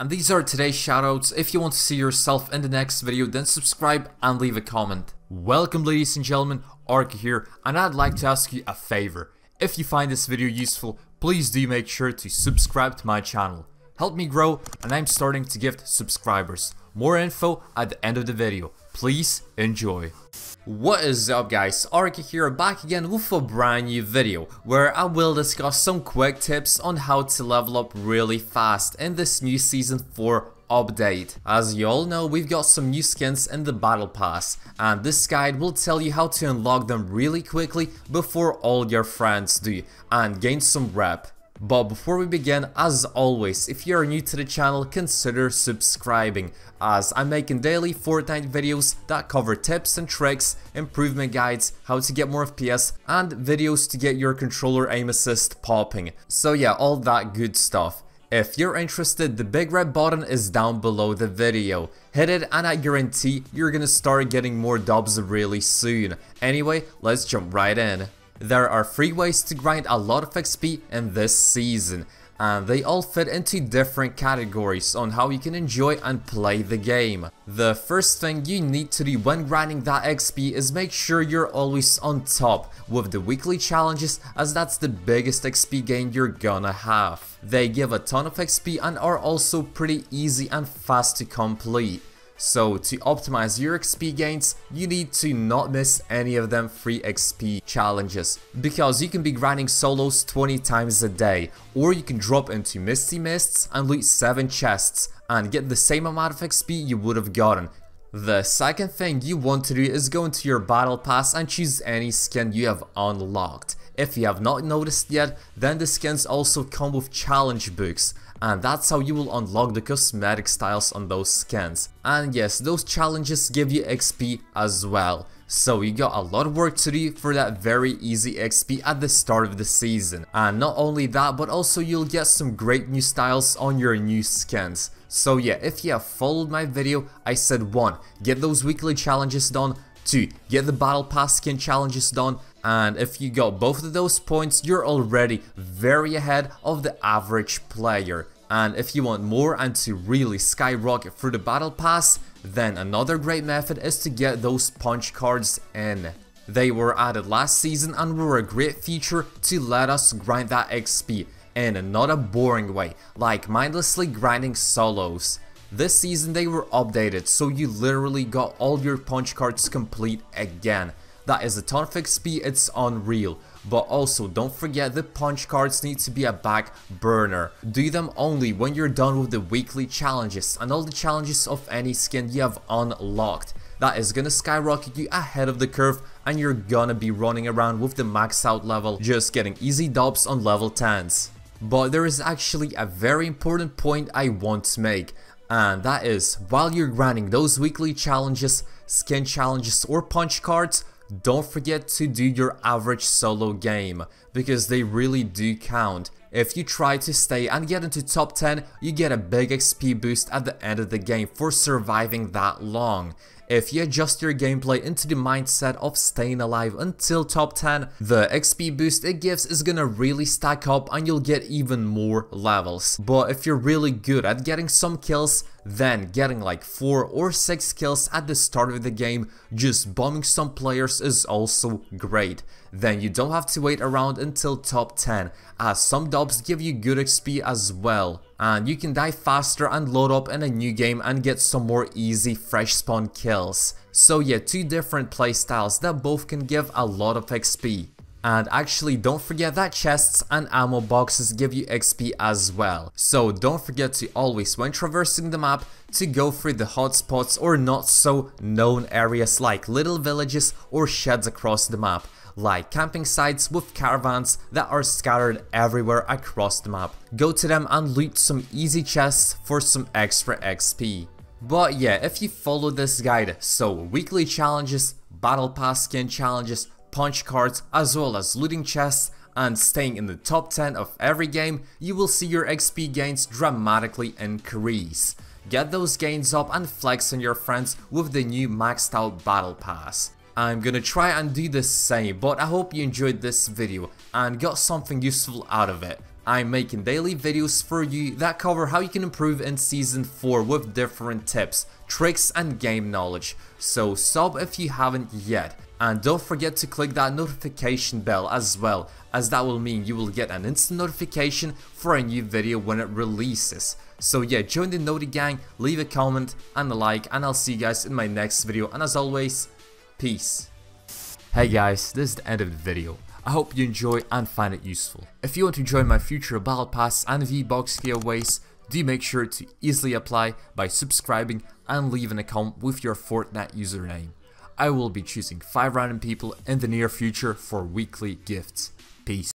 And these are today's shoutouts. If you want to see yourself in the next video, then subscribe and leave a comment. Welcome ladies and gentlemen, Ark here, and I'd like to ask you a favor. If you find this video useful, please do make sure to subscribe to my channel. Help me grow, and I'm starting to gift subscribers. More info at the end of the video. Please enjoy. What is up guys, Arki here back again with a brand new video where I will discuss some quick tips on how to level up really fast in this new season 4 update. As you all know, we've got some new skins in the battle pass, and this guide will tell you how to unlock them really quickly before all your friends do, and gain some rep. But before we begin, as always, if you are new to the channel, consider subscribing, as I'm making daily Fortnite videos that cover tips and tricks, improvement guides, how to get more FPS, and videos to get your controller aim assist popping. So yeah, all that good stuff. If you're interested, the big red button is down below the video. Hit it and I guarantee you're gonna start getting more dubs really soon. Anyway, let's jump right in. There are three ways to grind a lot of XP in this season, and they all fit into different categories on how you can enjoy and play the game. The first thing you need to do when grinding that XP is make sure you're always on top with the weekly challenges as that's the biggest XP gain you're gonna have. They give a ton of XP and are also pretty easy and fast to complete. So to optimize your XP gains, you need to not miss any of them free XP challenges, because you can be grinding solos 20 times a day, or you can drop into Misty Mists and loot 7 chests and get the same amount of XP you would have gotten the second thing you want to do is go into your battle pass and choose any skin you have unlocked. If you have not noticed yet, then the skins also come with challenge books and that's how you will unlock the cosmetic styles on those skins. And yes, those challenges give you XP as well. So you got a lot of work to do for that very easy XP at the start of the season. And not only that, but also you'll get some great new styles on your new skins. So yeah, if you have followed my video, I said 1. Get those weekly challenges done, 2. Get the battle pass skin challenges done, and if you got both of those points, you're already very ahead of the average player. And if you want more and to really skyrocket through the battle pass, then another great method is to get those punch cards in. They were added last season and were a great feature to let us grind that XP in not a boring way, like mindlessly grinding solos. This season they were updated, so you literally got all your punch cards complete again. That is a ton of XP, it's unreal. But also, don't forget the punch cards need to be a back burner. Do them only when you're done with the weekly challenges and all the challenges of any skin you have unlocked. That is gonna skyrocket you ahead of the curve and you're gonna be running around with the max out level, just getting easy dubs on level 10s. But there is actually a very important point I want to make, and that is, while you're grinding those weekly challenges, skin challenges or punch cards, don't forget to do your average solo game, because they really do count. If you try to stay and get into top 10, you get a big XP boost at the end of the game for surviving that long. If you adjust your gameplay into the mindset of staying alive until top 10, the XP boost it gives is gonna really stack up and you'll get even more levels. But if you're really good at getting some kills, then getting like 4 or 6 kills at the start of the game, just bombing some players is also great. Then you don't have to wait around until top 10, as some dubs give you good XP as well. And you can die faster and load up in a new game and get some more easy fresh spawn kills. So yeah, two different playstyles that both can give a lot of XP. And actually don't forget that chests and ammo boxes give you XP as well. So don't forget to always when traversing the map to go through the hotspots or not so known areas like little villages or sheds across the map like camping sites with caravans that are scattered everywhere across the map. Go to them and loot some easy chests for some extra XP. But yeah, if you follow this guide, so weekly challenges, battle pass skin challenges, punch cards as well as looting chests and staying in the top 10 of every game, you will see your XP gains dramatically increase. Get those gains up and flex on your friends with the new maxed out battle pass. I'm gonna try and do the same, but I hope you enjoyed this video and got something useful out of it. I'm making daily videos for you that cover how you can improve in Season 4 with different tips, tricks and game knowledge, so sub if you haven't yet. And don't forget to click that notification bell as well, as that will mean you will get an instant notification for a new video when it releases. So yeah, join the Naughty Gang, leave a comment and a like, and I'll see you guys in my next video, and as always, peace. Hey guys, this is the end of the video. I hope you enjoy and find it useful. If you want to join my future Battle Pass and V-Box giveaways, do make sure to easily apply by subscribing and leave an account with your Fortnite username. I will be choosing 5 random people in the near future for weekly gifts. Peace.